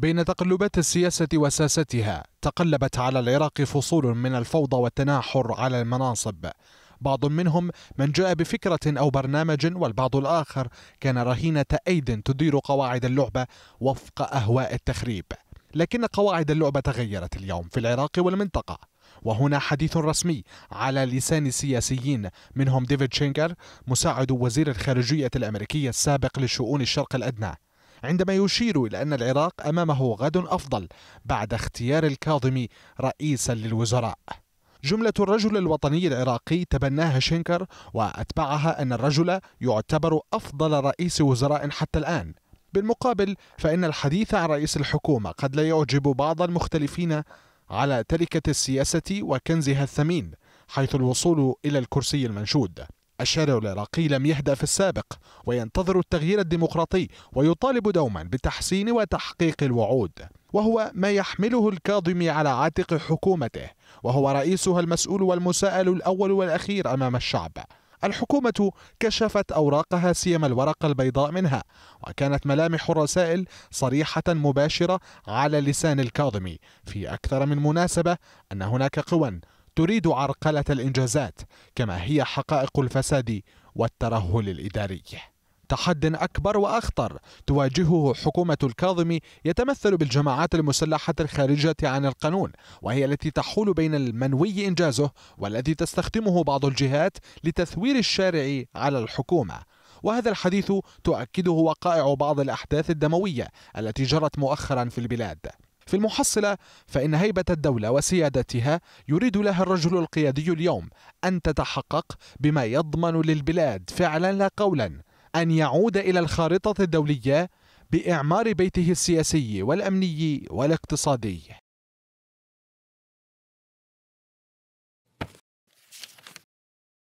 بين تقلبات السياسة وساستها تقلبت على العراق فصول من الفوضى والتناحر على المناصب بعض منهم من جاء بفكرة أو برنامج والبعض الآخر كان رهينة أيد تدير قواعد اللعبة وفق أهواء التخريب لكن قواعد اللعبة تغيرت اليوم في العراق والمنطقة وهنا حديث رسمي على لسان سياسيين منهم ديفيد شينجر مساعد وزير الخارجية الأمريكية السابق لشؤون الشرق الأدنى عندما يشير إلى أن العراق أمامه غد أفضل بعد اختيار الكاظمي رئيسا للوزراء جملة الرجل الوطني العراقي تبناها شينكر وأتبعها أن الرجل يعتبر أفضل رئيس وزراء حتى الآن بالمقابل فإن الحديث عن رئيس الحكومة قد لا يعجب بعض المختلفين على تركة السياسة وكنزها الثمين حيث الوصول إلى الكرسي المنشود الشارع العراقي لم يهدأ في السابق وينتظر التغيير الديمقراطي ويطالب دوما بتحسين وتحقيق الوعود وهو ما يحمله الكاظمي على عاتق حكومته وهو رئيسها المسؤول والمساءل الأول والأخير أمام الشعب الحكومة كشفت أوراقها سيما الورقة البيضاء منها وكانت ملامح الرسائل صريحة مباشرة على لسان الكاظمي في أكثر من مناسبة أن هناك قوى تريد عرقلة الإنجازات كما هي حقائق الفساد والترهل الإداري تحد أكبر وأخطر تواجهه حكومة الكاظم يتمثل بالجماعات المسلحة الخارجة عن القانون وهي التي تحول بين المنوي إنجازه والذي تستخدمه بعض الجهات لتثوير الشارع على الحكومة وهذا الحديث تؤكده وقائع بعض الأحداث الدموية التي جرت مؤخرا في البلاد في المحصلة فإن هيبة الدولة وسيادتها يريد لها الرجل القيادي اليوم أن تتحقق بما يضمن للبلاد فعلا لا قولا أن يعود إلى الخارطة الدولية بإعمار بيته السياسي والأمني والاقتصادي